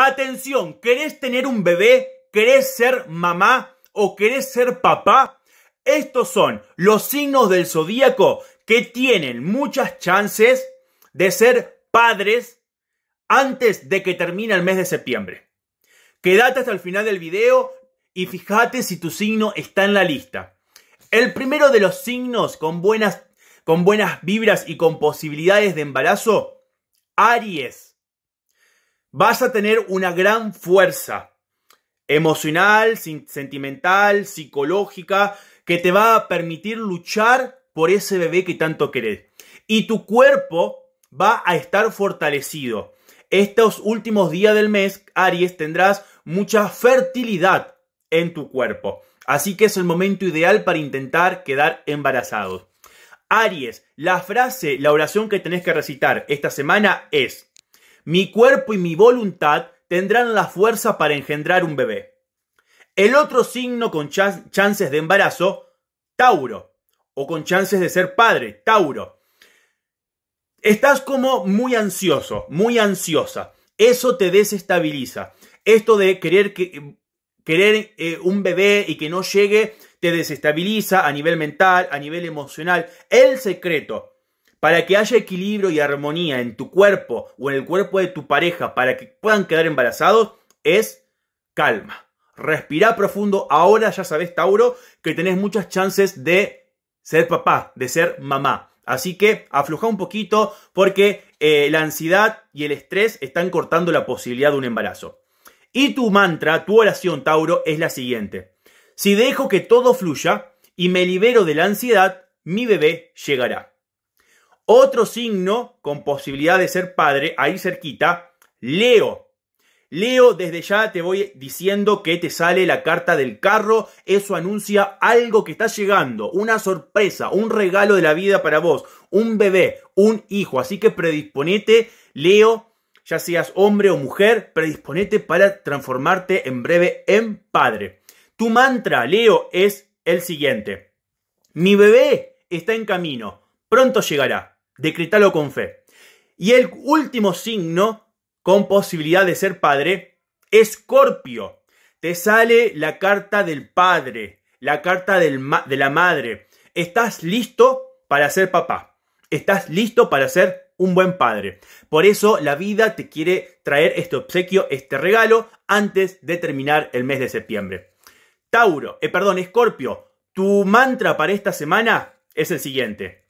Atención, ¿querés tener un bebé? ¿Querés ser mamá? ¿O querés ser papá? Estos son los signos del zodíaco que tienen muchas chances de ser padres antes de que termine el mes de septiembre. Quédate hasta el final del video y fíjate si tu signo está en la lista. El primero de los signos con buenas, con buenas vibras y con posibilidades de embarazo, Aries vas a tener una gran fuerza emocional, sentimental, psicológica, que te va a permitir luchar por ese bebé que tanto querés. Y tu cuerpo va a estar fortalecido. Estos últimos días del mes, Aries, tendrás mucha fertilidad en tu cuerpo. Así que es el momento ideal para intentar quedar embarazados. Aries, la frase, la oración que tenés que recitar esta semana es, mi cuerpo y mi voluntad tendrán la fuerza para engendrar un bebé. El otro signo con chances de embarazo, Tauro, o con chances de ser padre, Tauro. Estás como muy ansioso, muy ansiosa. Eso te desestabiliza. Esto de querer, querer eh, un bebé y que no llegue te desestabiliza a nivel mental, a nivel emocional. El secreto para que haya equilibrio y armonía en tu cuerpo o en el cuerpo de tu pareja para que puedan quedar embarazados es calma. Respira profundo. Ahora ya sabes, Tauro, que tenés muchas chances de ser papá, de ser mamá. Así que afloja un poquito porque eh, la ansiedad y el estrés están cortando la posibilidad de un embarazo. Y tu mantra, tu oración, Tauro, es la siguiente. Si dejo que todo fluya y me libero de la ansiedad, mi bebé llegará. Otro signo con posibilidad de ser padre, ahí cerquita, Leo. Leo, desde ya te voy diciendo que te sale la carta del carro. Eso anuncia algo que está llegando, una sorpresa, un regalo de la vida para vos, un bebé, un hijo. Así que predisponete, Leo, ya seas hombre o mujer, predisponete para transformarte en breve en padre. Tu mantra, Leo, es el siguiente. Mi bebé está en camino, pronto llegará decretalo con fe. Y el último signo con posibilidad de ser padre, Escorpio. Te sale la carta del padre, la carta de la madre. Estás listo para ser papá. Estás listo para ser un buen padre. Por eso la vida te quiere traer este obsequio, este regalo, antes de terminar el mes de septiembre. Tauro, eh, perdón, Escorpio, tu mantra para esta semana es el siguiente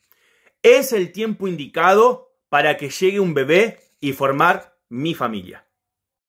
es el tiempo indicado para que llegue un bebé y formar mi familia.